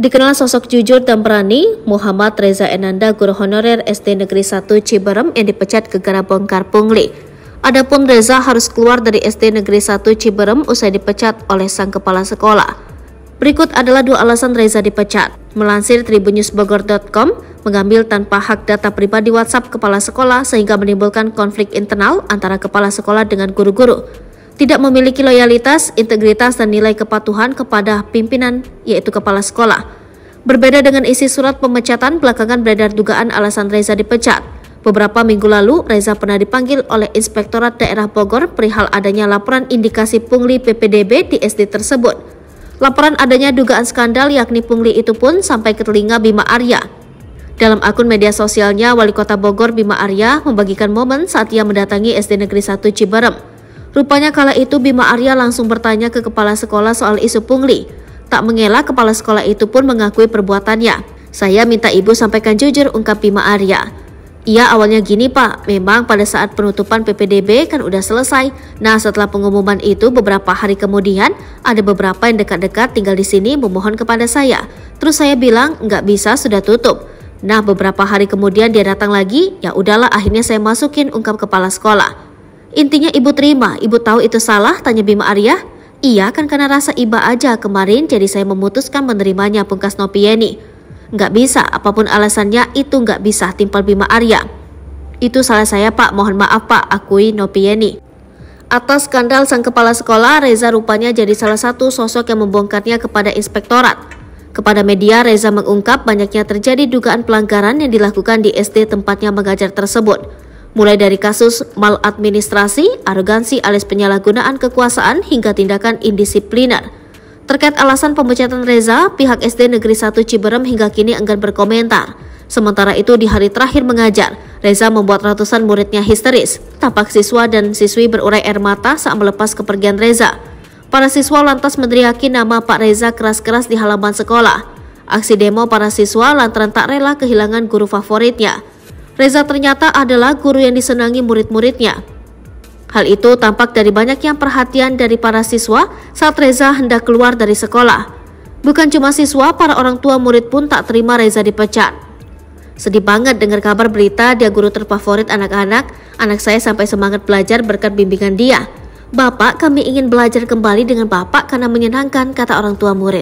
Dikenal sosok jujur dan berani, Muhammad Reza Enanda, guru honorer SD Negeri 1 Ciberem yang dipecat gegara bongkar pungli. Adapun Reza harus keluar dari SD Negeri 1 Ciberem usai dipecat oleh sang kepala sekolah. Berikut adalah dua alasan Reza dipecat. Melansir tribunnews.bogor.com, mengambil tanpa hak data pribadi WhatsApp kepala sekolah sehingga menimbulkan konflik internal antara kepala sekolah dengan guru-guru tidak memiliki loyalitas, integritas, dan nilai kepatuhan kepada pimpinan, yaitu kepala sekolah. Berbeda dengan isi surat pemecatan, belakangan beredar dugaan alasan Reza dipecat. Beberapa minggu lalu, Reza pernah dipanggil oleh Inspektorat Daerah Bogor perihal adanya laporan indikasi pungli PPDB di SD tersebut. Laporan adanya dugaan skandal yakni pungli itu pun sampai ke telinga Bima Arya. Dalam akun media sosialnya, Wali Kota Bogor Bima Arya membagikan momen saat ia mendatangi SD Negeri 1 Ciberem. Rupanya kala itu Bima Arya langsung bertanya ke kepala sekolah soal isu pungli. Tak mengelak kepala sekolah itu pun mengakui perbuatannya. Saya minta ibu sampaikan jujur ungkap Bima Arya. Iya awalnya gini pak, memang pada saat penutupan PPDB kan udah selesai. Nah setelah pengumuman itu beberapa hari kemudian ada beberapa yang dekat-dekat tinggal di sini memohon kepada saya. Terus saya bilang nggak bisa sudah tutup. Nah beberapa hari kemudian dia datang lagi, ya udahlah akhirnya saya masukin ungkap kepala sekolah. Intinya ibu terima, ibu tahu itu salah, tanya Bima Arya. Iya kan karena rasa iba aja kemarin jadi saya memutuskan menerimanya pungkas Nopieni. Nggak bisa, apapun alasannya itu nggak bisa timpal Bima Arya. Itu salah saya pak, mohon maaf pak, akui Nopieni. Atas skandal sang kepala sekolah, Reza rupanya jadi salah satu sosok yang membongkarnya kepada inspektorat. Kepada media, Reza mengungkap banyaknya terjadi dugaan pelanggaran yang dilakukan di SD tempatnya mengajar tersebut mulai dari kasus maladministrasi, arogansi alias penyalahgunaan kekuasaan hingga tindakan indisipliner. Terkait alasan pemecatan Reza, pihak SD Negeri 1 Ciberem hingga kini enggan berkomentar. Sementara itu di hari terakhir mengajar, Reza membuat ratusan muridnya histeris. Tampak siswa dan siswi berurai air mata saat melepas kepergian Reza. Para siswa lantas meneriaki nama Pak Reza keras-keras di halaman sekolah. Aksi demo para siswa lantaran tak rela kehilangan guru favoritnya. Reza ternyata adalah guru yang disenangi murid-muridnya. Hal itu tampak dari banyaknya perhatian dari para siswa saat Reza hendak keluar dari sekolah. Bukan cuma siswa, para orang tua murid pun tak terima Reza dipecat. Sedih banget dengar kabar berita dia guru terfavorit anak-anak. Anak saya sampai semangat belajar berkat bimbingan dia. Bapak, kami ingin belajar kembali dengan Bapak karena menyenangkan, kata orang tua murid.